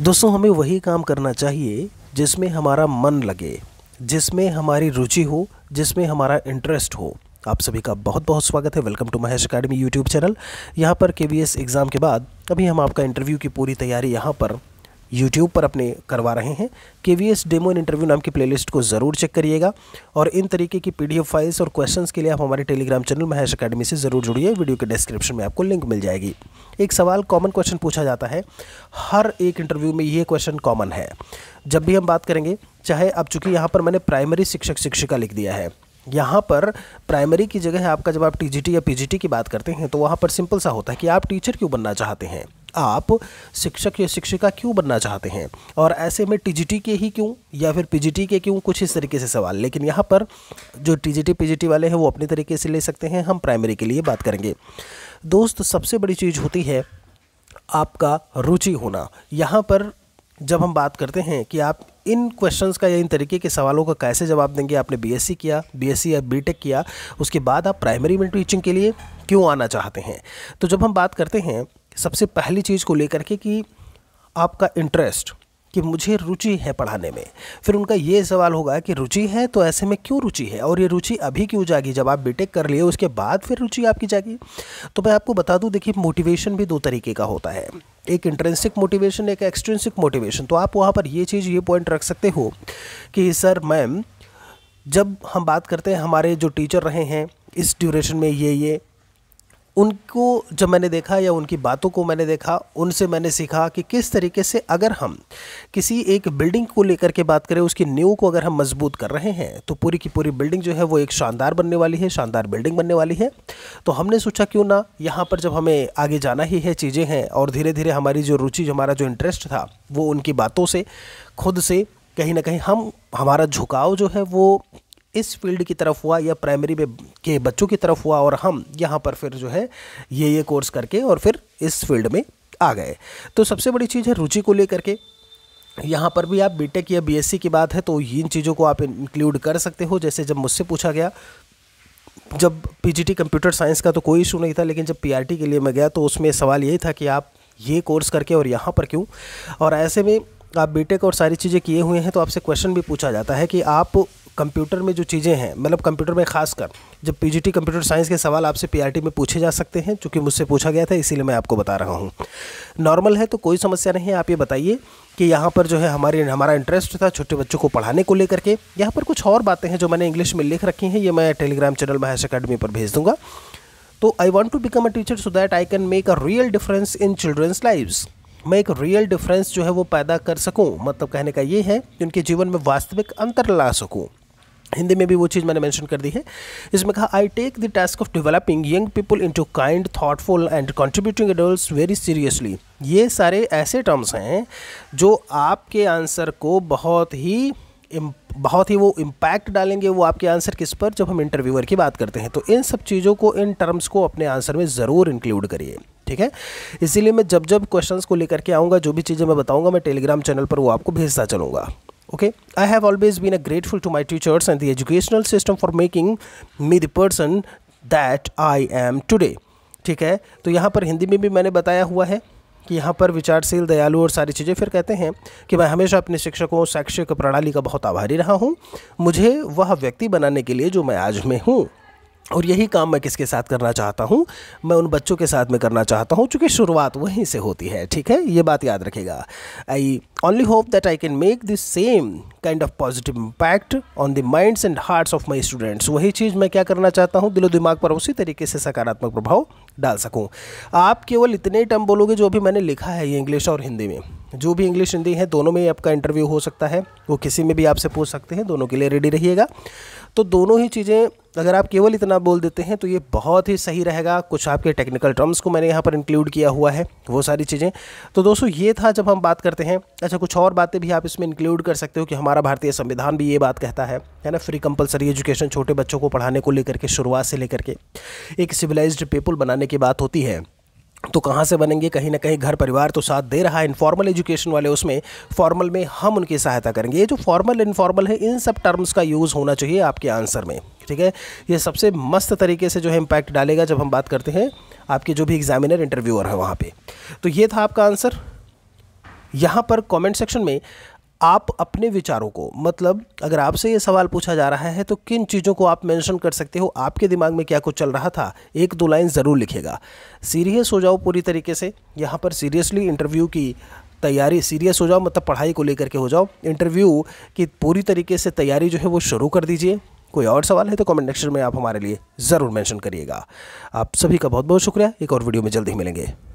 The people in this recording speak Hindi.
दोस्तों हमें वही काम करना चाहिए जिसमें हमारा मन लगे जिसमें हमारी रुचि हो जिसमें हमारा इंटरेस्ट हो आप सभी का बहुत बहुत स्वागत है welcome to Mahesh academy YouTube channel यहाँ पर के एग्ज़ाम के बाद अभी हम आपका इंटरव्यू की पूरी तैयारी यहाँ पर यूट्यूब पर अपने करवा रहे हैं K V S demo and interview नाम की प्लेलिस्ट को ज़रूर चेक करिएगा और इन तरीके की पीडीएफ फाइल्स और क्वेश्चंस के लिए आप हमारे टेलीग्राम चैनल महेश अकेडमी से ज़रूर जुड़िए वीडियो के डिस्क्रिप्शन में आपको लिंक मिल जाएगी एक सवाल कॉमन क्वेश्चन पूछा जाता है हर एक इंटरव्यू में ये क्वेश्चन कॉमन है जब भी हम बात करेंगे चाहे अब चूँकि यहाँ पर मैंने प्राइमरी शिक्षक शिक्षिका लिख दिया है यहाँ पर प्राइमरी की जगह आपका जब आप टीजीटी या पीजीटी की बात करते हैं तो वहाँ पर सिंपल सा होता है कि आप टीचर क्यों बनना चाहते हैं आप शिक्षक या शिक्षिका क्यों बनना चाहते हैं और ऐसे में टी के ही क्यों या फिर पी के क्यों कुछ इस तरीके से सवाल लेकिन यहाँ पर जो टी जी वाले हैं वो अपने तरीके से ले सकते हैं हम प्राइमरी के लिए बात करेंगे दोस्त सबसे बड़ी चीज़ होती है आपका रुचि होना यहाँ पर जब हम बात करते हैं कि आप इन क्वेश्चंस का या इन तरीके के सवालों का कैसे जवाब देंगे आपने बीएससी किया बीएससी या बीटेक किया उसके बाद आप प्राइमरी में टीचिंग के लिए क्यों आना चाहते हैं तो जब हम बात करते हैं सबसे पहली चीज़ को लेकर के कि आपका इंटरेस्ट कि मुझे रुचि है पढ़ाने में फिर उनका ये सवाल होगा कि रुचि है तो ऐसे में क्यों रुचि है और ये रुचि अभी क्यों जागी जब आप बीटेक कर लिए उसके बाद फिर रुचि आपकी जागी तो मैं आपको बता दूं देखिए मोटिवेशन भी दो तरीके का होता है एक इंट्रेंसिक मोटिवेशन एक एक्सट्रेंसिक मोटिवेशन तो आप वहाँ पर ये चीज़ ये पॉइंट रख सकते हो कि सर मैम जब हम बात करते हैं हमारे जो टीचर रहे हैं इस ड्यूरेशन में ये ये उनको जब मैंने देखा या उनकी बातों को मैंने देखा उनसे मैंने सीखा कि किस तरीके से अगर हम किसी एक बिल्डिंग को लेकर के बात करें उसकी नींव को अगर हम मजबूत कर रहे हैं तो पूरी की पूरी बिल्डिंग जो है वो एक शानदार बनने वाली है शानदार बिल्डिंग बनने वाली है तो हमने सोचा क्यों ना यहाँ पर जब हमें आगे जाना ही है चीज़ें हैं और धीरे धीरे हमारी जो रुचि हमारा जो इंटरेस्ट था वो उनकी बातों से खुद से कहीं ना कहीं हम हमारा झुकाव जो है वो इस फील्ड की तरफ हुआ या प्राइमरी में के बच्चों की तरफ हुआ और हम यहाँ पर फिर जो है ये ये कोर्स करके और फिर इस फील्ड में आ गए तो सबसे बड़ी चीज़ है रुचि को लेकर के यहाँ पर भी आप बीटेक या बीएससी की बात है तो इन चीज़ों को आप इंक्लूड कर सकते हो जैसे जब मुझसे पूछा गया जब पीजीटी कंप्यूटर साइंस का तो कोई इशू नहीं था लेकिन जब पीआरटी के लिए मैं गया तो उसमें सवाल यही था कि आप ये कोर्स करके और यहाँ पर क्यों और ऐसे में आप बीटेक और सारी चीज़ें किए हुए हैं तो आपसे क्वेश्चन भी पूछा जाता है कि आप कंप्यूटर में जो चीज़ें हैं मतलब कंप्यूटर में खासकर जब पीजीटी कंप्यूटर साइंस के सवाल आपसे पीआरटी में पूछे जा सकते हैं क्योंकि मुझसे पूछा गया था इसीलिए मैं आपको बता रहा हूँ नॉर्मल है तो कोई समस्या नहीं है आप ये बताइए कि यहाँ पर जो है हमारे हमारा इंटरेस्ट था छोटे बच्चों को पढ़ाने को लेकर के यहाँ पर कुछ और बातें हैं जो मैंने इंग्लिश में लिख रखी हैं ये मैं टेलीग्राम चैनल महेश अकेडमी पर भेज दूँगा तो I want to become a teacher so that I can make a real difference in children's lives मैं एक रियल डिफरेंस जो है वो पैदा कर सकूं मतलब कहने का ये है कि उनके जीवन में वास्तविक अंतर ला सकूं हिंदी में भी वो चीज़ मैंने मेंशन कर दी है इसमें कहा I take the task of developing young people into kind thoughtful and contributing adult very seriously ये सारे ऐसे टर्म्स हैं जो आपके आंसर को बहुत ही बहुत ही वो इम्पैक्ट डालेंगे वो आपके आंसर किस पर जब हम इंटरव्यूअर की बात करते हैं तो इन सब चीज़ों को इन टर्म्स को अपने आंसर में ज़रूर इंक्लूड करिए ठीक है इसीलिए मैं जब जब क्वेश्चंस को लेकर के आऊँगा जो भी चीज़ें मैं बताऊँगा मैं टेलीग्राम चैनल पर वो आपको भेजता चलूँगा okay i have always been grateful to my teachers and the educational system for making me the person that i am today ठीक है तो यहाँ पर हिंदी में भी मैंने बताया हुआ है कि यहाँ पर विचारशील दयालु और सारी चीज़ें फिर कहते हैं कि मैं हमेशा अपने शिक्षकों शैक्षिक प्रणाली का बहुत आभारी रहा हूँ मुझे वह व्यक्ति बनाने के लिए जो मैं आज में हूँ और यही काम मैं किसके साथ करना चाहता हूँ मैं उन बच्चों के साथ में करना चाहता हूँ चूँकि शुरुआत वहीं से होती है ठीक है ये बात याद रखेगा I only hope that I can make this same kind of positive impact on the minds and hearts of my students वही चीज़ मैं क्या करना चाहता हूँ दिलो दिमाग पर उसी तरीके से सकारात्मक प्रभाव डाल सकूँ आप केवल इतने टर्म बोलोगे जो भी मैंने लिखा है ये इंग्लिश और हिंदी में जो भी इंग्लिश हिंदी है दोनों में आपका इंटरव्यू हो सकता है वो किसी में भी आपसे पूछ सकते हैं दोनों के लिए रेडी रहिएगा तो दोनों ही चीज़ें अगर आप केवल इतना बोल देते हैं तो ये बहुत ही सही रहेगा कुछ आपके टेक्निकल टर्म्स को मैंने यहाँ पर इंक्लूड किया हुआ है वो सारी चीज़ें तो दोस्तों ये था जब हम बात करते हैं अच्छा कुछ और बातें भी आप इसमें इंक्लूड कर सकते हो कि हमारा भारतीय संविधान भी ये बात कहता है है ना फ्री कंपलसरी एजुकेशन छोटे बच्चों को पढ़ाने को लेकर के शुरुआत से लेकर के एक सिविलाइज्ड पीपल बनाने की बात होती है तो कहाँ से बनेंगे कहीं ना कहीं घर परिवार तो साथ दे रहा है इनफॉर्मल एजुकेशन वाले उसमें फॉर्मल में हम उनकी सहायता करेंगे ये जो फॉर्मल इनफॉर्मल है इन सब टर्म्स का यूज़ होना चाहिए आपके आंसर में ठीक है ये सबसे मस्त तरीके से जो है इम्पैक्ट डालेगा जब हम बात करते हैं आपके जो भी एग्जामिनर इंटरव्यूअर है वहाँ पर तो ये था आपका आंसर यहाँ पर कॉमेंट सेक्शन में आप अपने विचारों को मतलब अगर आपसे ये सवाल पूछा जा रहा है तो किन चीज़ों को आप मेंशन कर सकते हो आपके दिमाग में क्या कुछ चल रहा था एक दो लाइन ज़रूर लिखेगा सीरियस हो जाओ पूरी तरीके से यहाँ पर सीरियसली इंटरव्यू की तैयारी सीरियस हो जाओ मतलब पढ़ाई को लेकर के हो जाओ इंटरव्यू की पूरी तरीके से तैयारी जो है वो शुरू कर दीजिए कोई और सवाल है तो कमेंट सेक्शन में आप हमारे लिए ज़रूर मेंशन करिएगा आप सभी का बहुत बहुत शुक्रिया एक और वीडियो में जल्दी ही मिलेंगे